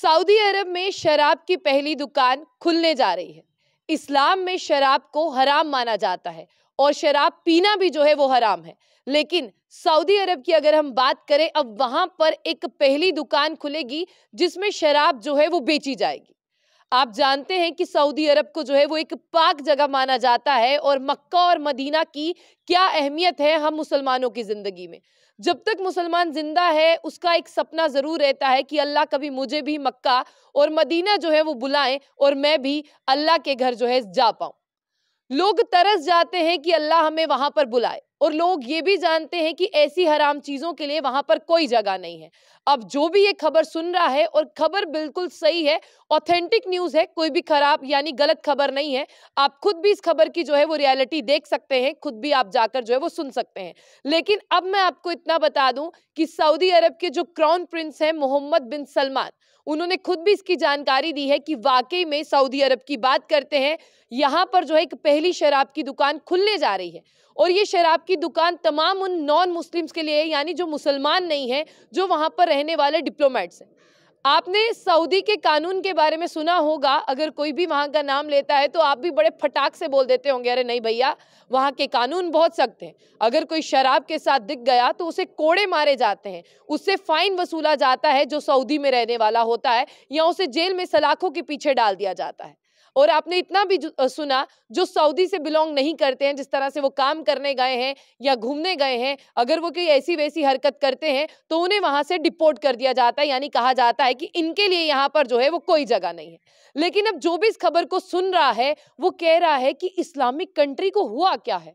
Saudi अरब में शराब की पहली दुकान खुलने जा रही है इस्लाम में शराब को हराम माना जाता है और शराब पीना भी जो है वो हराम है लेकिन सऊदी अरब की अगर हम बात करें अब वहां पर एक पहली दुकान खुलेगी जिसमें शराब जो है वो बेची जाएगी आप जानते हैं कि सऊदी अरब को जो है वो एक पाक जगह माना जाता है और मक्का और मदीना की क्या अहमियत है हम मुसलमानों की ज़िंदगी में जब तक मुसलमान ज़िंदा है उसका एक सपना ज़रूर रहता है कि अल्लाह कभी मुझे भी मक्का और मदीना जो है वो बुलाएं और मैं भी अल्लाह के घर जो है जा पाऊँ लोग तरस जाते हैं कि अल्लाह हमें वहाँ पर बुलाए और लोग ये भी जानते हैं कि ऐसी हराम चीज़ों के लिए वहां पर कोई जगह नहीं है अब जो भी ये खबर सुन रहा है और खबर बिल्कुल सही है ऑथेंटिक न्यूज़ है कोई भी खराब यानी गलत खबर नहीं है आप खुद भी इस खबर की जो है वो रियलिटी देख सकते हैं खुद भी आप जाकर जो है वो सुन सकते हैं लेकिन अब मैं आपको इतना बता दूं कि सऊदी अरब के जो क्राउन प्रिंस हैं मोहम्मद बिन सलमान उन्होंने खुद भी इसकी जानकारी दी है कि वाकई में सऊदी अरब की बात करते हैं यहाँ पर जो है एक पहली शराब की दुकान खुलने जा रही है और ये शराब की दुकान तमाम उन नॉन मुस्लिम्स के लिए है यानी जो मुसलमान नहीं है जो वहाँ पर रहने वाले डिप्लोमेट्स हैं आपने सऊदी के कानून के बारे में सुना होगा अगर कोई भी वहाँ का नाम लेता है तो आप भी बड़े फटाक से बोल देते होंगे अरे नहीं भैया वहाँ के कानून बहुत सख्त हैं अगर कोई शराब के साथ दिख गया तो उसे कोड़े मारे जाते हैं उससे फाइन वसूला जाता है जो सऊदी में रहने वाला होता है या उसे जेल में सलाखों के पीछे डाल दिया जाता है और आपने इतना भी सुना जो सऊदी से बिलोंग नहीं करते हैं जिस तरह से वो काम करने गए हैं या घूमने गए हैं अगर वो कोई ऐसी वैसी हरकत करते हैं तो उन्हें वहां से डिपोर्ट कर दिया जाता है यानी कहा जाता है कि इनके लिए यहाँ पर जो है वो कोई जगह नहीं है लेकिन अब जो भी इस खबर को सुन रहा है वो कह रहा है कि इस्लामिक कंट्री को हुआ क्या है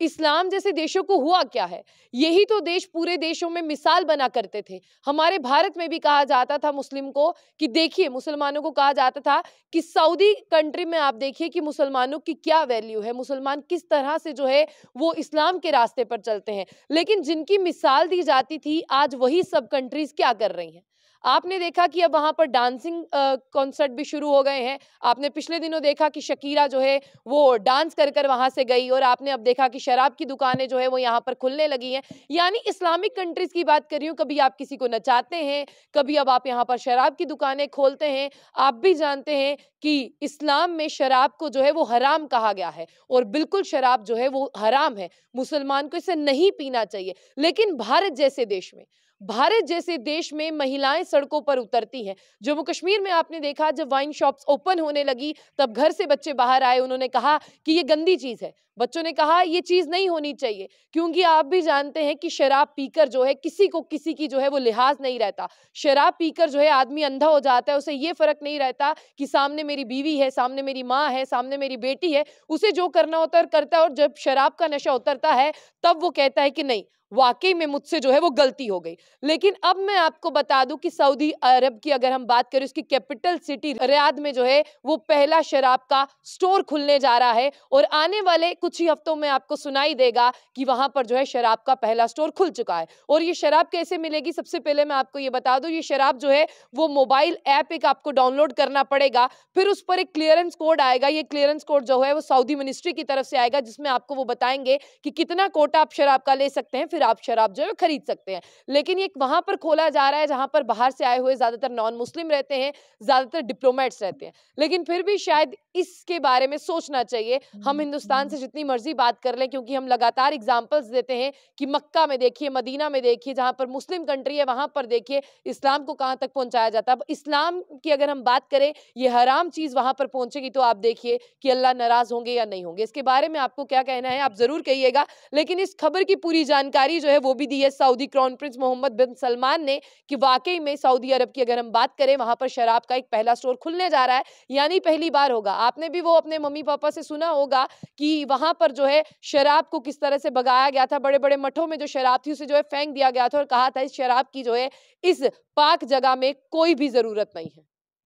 इस्लाम जैसे देशों को हुआ क्या है यही तो देश पूरे देशों में मिसाल बना करते थे हमारे भारत में भी कहा जाता था मुस्लिम को कि देखिए मुसलमानों को कहा जाता था कि सऊदी कंट्री में आप देखिए कि मुसलमानों की क्या वैल्यू है मुसलमान किस तरह से जो है वो इस्लाम के रास्ते पर चलते हैं लेकिन जिनकी मिसाल दी जाती थी आज वही सब कंट्रीज क्या कर रही हैं आपने देखा कि अब वहाँ पर डांसिंग कॉन्सर्ट भी शुरू हो गए हैं आपने पिछले दिनों देखा कि शकीरा जो है वो डांस कर कर वहाँ से गई और आपने अब देखा कि शराब की दुकानें जो है वो यहाँ पर खुलने लगी हैं यानी इस्लामिक कंट्रीज़ की बात कर रही हूँ कभी आप किसी को नचाते हैं कभी अब आप यहाँ पर शराब की दुकानें खोलते हैं आप भी जानते हैं कि इस्लाम में शराब को जो है वो हराम कहा गया है और बिल्कुल शराब जो है वो हराम है मुसलमान को इसे नहीं पीना चाहिए लेकिन भारत जैसे देश में भारत जैसे देश में महिलाएं सड़कों पर उतरती हैं जम्मू कश्मीर में आपने देखा जब वाइन शॉप्स ओपन होने लगी तब घर से बच्चे बाहर आए उन्होंने कहा कि ये गंदी चीज़ है बच्चों ने कहा ये चीज़ नहीं होनी चाहिए क्योंकि आप भी जानते हैं कि शराब पीकर जो है किसी को किसी की जो है वो लिहाज नहीं रहता शराब पीकर जो है आदमी अंधा हो जाता है उसे ये फर्क नहीं रहता कि सामने मेरी बीवी है सामने मेरी माँ है सामने मेरी बेटी है उसे जो करना होता है करता है और जब शराब का नशा उतरता है तब वो कहता है कि नहीं वाकई में मुझसे जो है वो गलती हो गई लेकिन अब मैं आपको बता दूं कि सऊदी अरब की अगर हम बात करें उसकी कैपिटल सिटी रियाद में जो है वो पहला शराब का स्टोर खुलने जा रहा है और आने वाले कुछ ही हफ्तों में आपको सुनाई देगा कि वहां पर जो है शराब का पहला स्टोर खुल चुका है और ये शराब कैसे मिलेगी सबसे पहले मैं आपको ये बता दू ये शराब जो है वो मोबाइल ऐप एक आपको डाउनलोड करना पड़ेगा फिर उस पर एक क्लियरेंस कोड आएगा ये क्लियरेंस कोड जो है वो सऊदी मिनिस्ट्री की तरफ से आएगा जिसमें आपको वो बताएंगे कि कितना कोटा आप शराब का ले सकते हैं फिर आप शराब जो है खरीद सकते हैं लेकिन ये वहां पर खोला जा रहा है जहां पर बाहर से आए हुए ज़्यादातर नॉन मुस्लिम रहते हैं ज़्यादातर डिप्लोमेट्स रहते हैं लेकिन फिर भी शायद इसके बारे में सोचना चाहिए हम हम्म, हिंदुस्तान से हम्म। जितनी मर्जी बात कर लें क्योंकि हम लगातार एग्जाम्पल्स देते हैं कि मक्का में देखिए मदीना में देखिए जहां पर मुस्लिम कंट्री है वहां पर देखिए इस्लाम को कहां तक पहुंचाया जाता है इस्लाम की अगर हम बात करें ये हराम चीज़ वहां पर पहुंचेगी तो आप देखिए कि अल्लाह नाराज़ होंगे या नहीं होंगे इसके बारे में आपको क्या कहना है आप ज़रूर कहिएगा लेकिन इस खबर की पूरी जानकारी जो है वो भी दी है Saudi crown prince Mohammed bin Salman ने कि वाकई में सऊदी अरब की अगर हम बात करें वहां पर शराब का एक पहला स्टोर खुलने जा रहा है यानी पहली बार होगा आपने भी वो अपने मम्मी पापा से सुना होगा कि वहां पर जो है शराब को किस तरह से बगाया गया था बड़े बड़े मठों में जो शराब थी उसे जो है फेंक दिया गया था और कहा था इस शराब की जो है इस पाक जगह में कोई भी ज़रूरत नहीं है